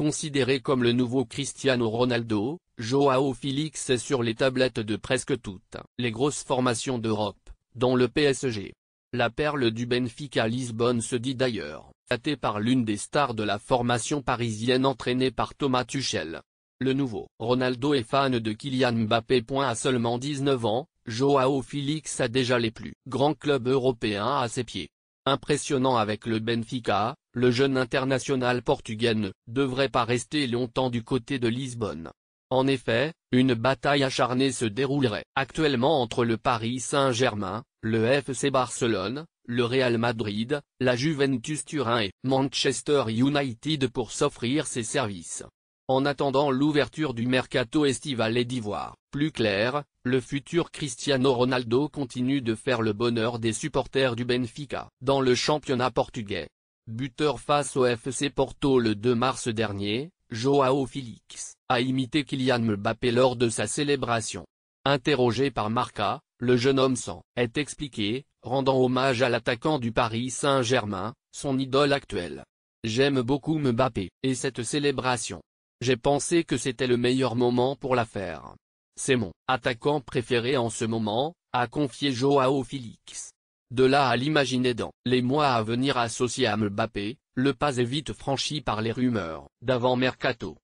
Considéré comme le nouveau Cristiano Ronaldo, Joao Félix est sur les tablettes de presque toutes les grosses formations d'Europe, dont le PSG. La perle du Benfica Lisbonne se dit d'ailleurs, attée par l'une des stars de la formation parisienne entraînée par Thomas Tuchel. Le nouveau Ronaldo est fan de Kylian Mbappé. À seulement 19 ans, Joao Félix a déjà les plus grands clubs européens à ses pieds. Impressionnant avec le Benfica, le jeune international portugais ne devrait pas rester longtemps du côté de Lisbonne. En effet, une bataille acharnée se déroulerait actuellement entre le Paris Saint-Germain, le FC Barcelone, le Real Madrid, la Juventus Turin et Manchester United pour s'offrir ses services. En attendant l'ouverture du mercato estival et d'ivoire, plus clair, le futur Cristiano Ronaldo continue de faire le bonheur des supporters du Benfica dans le championnat portugais buteur face au FC Porto le 2 mars dernier, Joao Félix a imité Kylian Mbappé lors de sa célébration. Interrogé par Marca, le jeune homme s'en est expliqué, rendant hommage à l'attaquant du Paris Saint-Germain, son idole actuelle. J'aime beaucoup Mbappé, et cette célébration. J'ai pensé que c'était le meilleur moment pour la faire. C'est mon attaquant préféré en ce moment, a confié Joao Félix. De là à l'imaginer dans les mois à venir associé à Mbappé, le pas est vite franchi par les rumeurs d'avant Mercato.